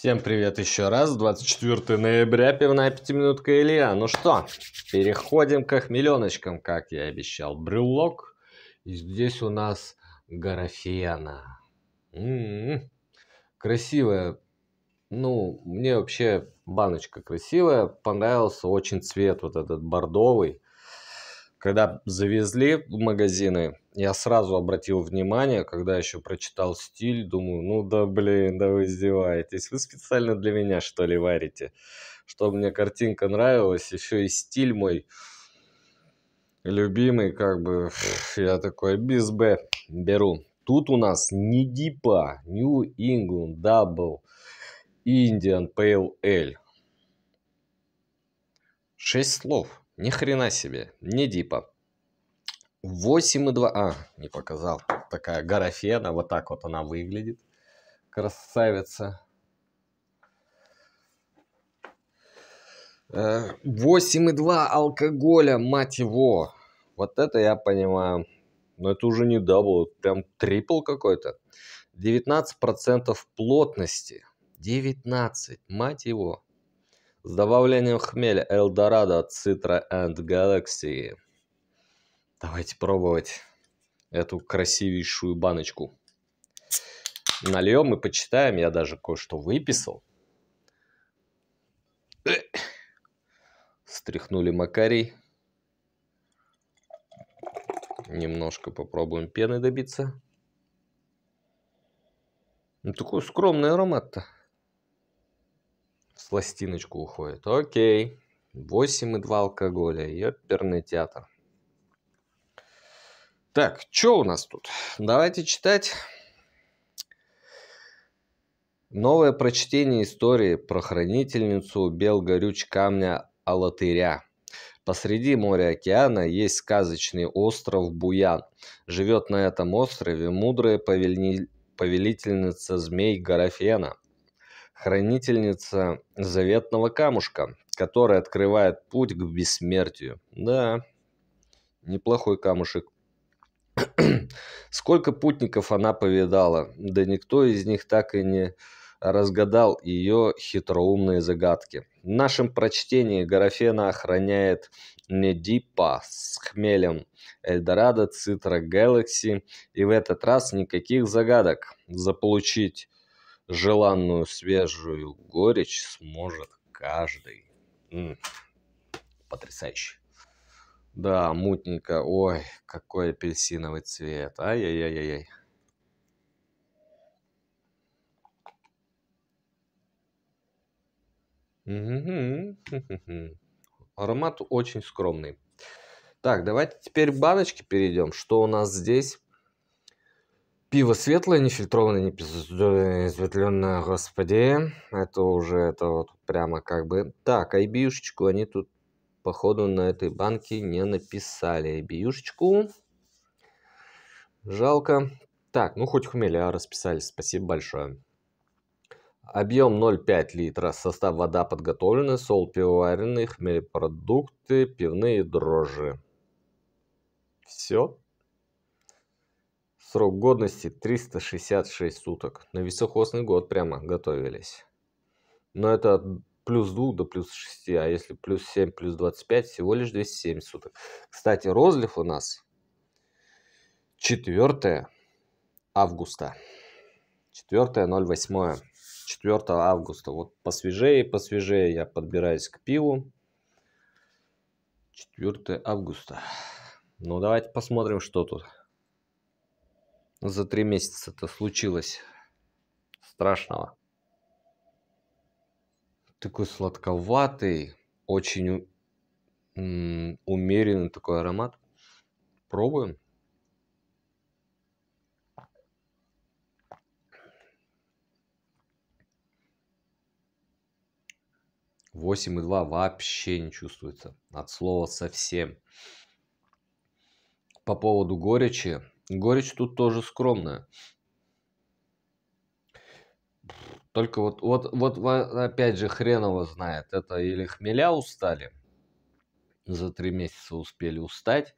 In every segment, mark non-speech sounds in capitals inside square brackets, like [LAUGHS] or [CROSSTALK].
Всем привет еще раз, 24 ноября, пивная пятиминутка Илья. Ну что, переходим к миллионочкам, как я и обещал. Брелок, и здесь у нас графена. М-м-м. Красивая, ну, мне вообще баночка красивая, понравился очень цвет вот этот бордовый. Когда завезли в магазины, я сразу обратил внимание, когда еще прочитал стиль, думаю, ну да блин, да вы издеваетесь, вы специально для меня что ли варите? Что мне картинка нравилась, еще и стиль мой любимый, как бы, я такой, без Б беру. Тут у нас не дипа, New England Double Indian Pale Ale. Шесть слов. Ни хрена себе, не дипа. 8,2. А, не показал. Такая графена, вот так вот она выглядит. Красавица. 8,2 э, алкоголя, мать его. Вот это я понимаю. Но это уже не дабл, прям трипл какой-то. 19% плотности. 19, мать его с добавлением хмеля Эльдорадо, от Citra and Galaxy. Давайте пробовать эту красивейшую баночку. Нальем и почитаем. Я даже кое-что выписал. Стряхнули макарий. Немножко попробуем пены добиться. Ну, такой скромный аромат-то с пластиночку уходит. Окей. 8,2 алкоголя. Ёперный театр. Так, что у нас тут? Давайте читать. Новое прочтение истории про хранительницу белгорюч камня Алатыря. Посреди моря океана есть сказочный остров Буян. Живет на этом острове мудрая повель... повелительница змей Гарафена хранительница заветного камушка, который открывает путь к бессмертию. Да, неплохой камушек. [CLEARS THROAT] Сколько путников она повидала, да никто из них так и не разгадал ее хитроумные загадки. В нашем прочтении Графена охраняет Недипа с хмелем, Эльдорадо, Цитра, Galaxy, и в этот раз никаких загадок. Заполучить желанную свежую горечь сможет каждый. М-м. Потрясающе. Да, мутненько. Ой, какой апельсиновый цвет. Ай-яй-яй-яй. Угу. [LAUGHS] Аромат очень скромный. Так, давайте теперь баночки перейдем. Что у нас здесь? Пиво светлое, нефильтрованное, не пиздое, господи. Это уже, это вот прямо как бы... Так, айбиюшечку они тут, походу, на этой банке не написали. Айбиюшечку. Жалко. Так, ну хоть хмели, расписали, Спасибо большое. Объем 0,5 литра, состав вода подготовленная, сол пивоваренный, хмельпродукты, пивные дрожжи. Все. Срок годности 366 суток. На високосный год прямо готовились. Но это от плюс 2 до плюс 6, а если плюс 7, плюс 25, всего лишь 207 суток. Кстати, розлив у нас 4 августа. 4.08. 4 августа. Вот посвежее, посвежее я подбираюсь к пиву. 4 августа. Ну, давайте посмотрим, что тут за три месяца это случилось страшного. Такой сладковатый, очень умеренный такой аромат. Пробуем. Восемь и два вообще не чувствуется. От слова совсем. По поводу горечи, Горечь тут тоже скромная. Только вот, вот, вот опять же хреново знает. Это или хмеля устали, за три месяца успели устать,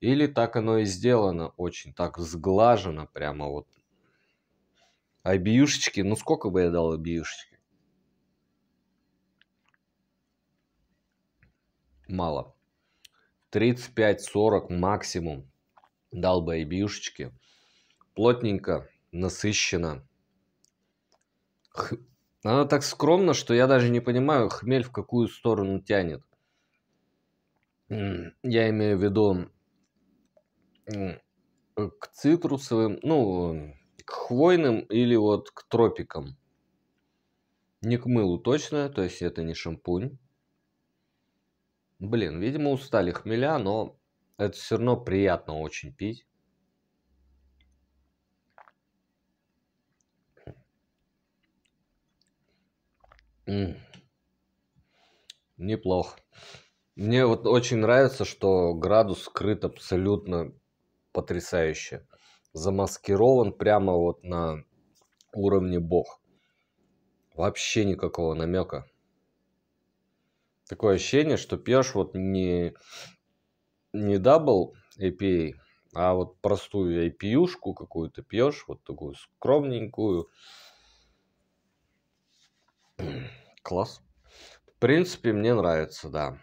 или так оно и сделано очень, так сглажено прямо вот. А биюшечки, ну сколько бы я дал биюшечки? Мало. 35-40 максимум дал бы айбишечки. Плотненько, насыщенно. Х... Она так скромно, что я даже не понимаю, хмель в какую сторону тянет. Я имею в виду к цитрусовым, ну, к хвойным или вот к тропикам. Не к мылу точно, то есть это не шампунь. Блин, видимо, устали хмеля, но это все равно приятно очень пить. Неплохо. Мне вот очень нравится, что градус скрыт абсолютно потрясающе. Замаскирован прямо вот на уровне бог. Вообще никакого намека. Такое ощущение, что пьешь вот не не дабл APA, а вот простую IPU-шку какую-то пьешь, вот такую скромненькую. [CLEARS THROAT] Класс. В принципе, мне нравится, да.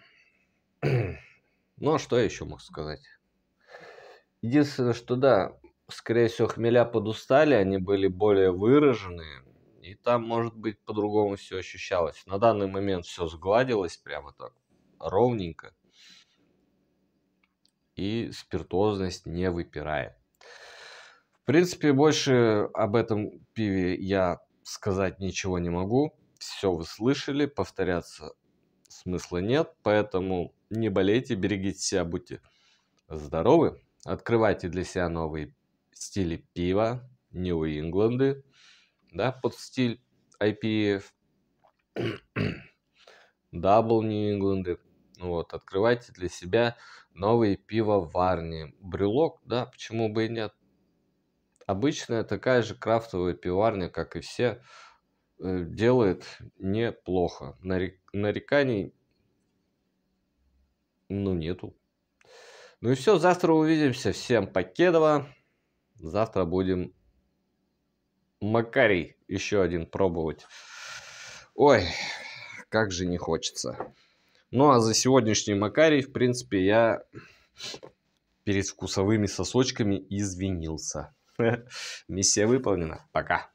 [CLEARS THROAT] Ну, а что я еще мог сказать? Единственное, что да, скорее всего, хмеля подустали, они были более выраженные. И там, может быть, по-другому все ощущалось. На данный момент все сгладилось прямо так, ровненько и спиртозность не выпирает. В принципе, больше об этом пиве я сказать ничего не могу. Все вы слышали, повторяться смысла нет, поэтому не болейте, берегите себя, будьте здоровы. Открывайте для себя новые стили пива, Нью-Ингланды, да, под стиль IPF, [CLEARS THROAT] Double New ингланды ну вот, открывайте для себя новые пивоварни. Брелок, да, почему бы и нет. Обычная такая же крафтовая пивоварня, как и все, э, делает неплохо. Нарек... Нареканий, ну, нету. Ну и все, завтра увидимся. Всем покедова. Завтра будем Макарий еще один пробовать. Ой, как же не хочется. Ну а за сегодняшний Макарий, в принципе, я перед вкусовыми сосочками извинился. [LAUGHS] Миссия выполнена. Пока.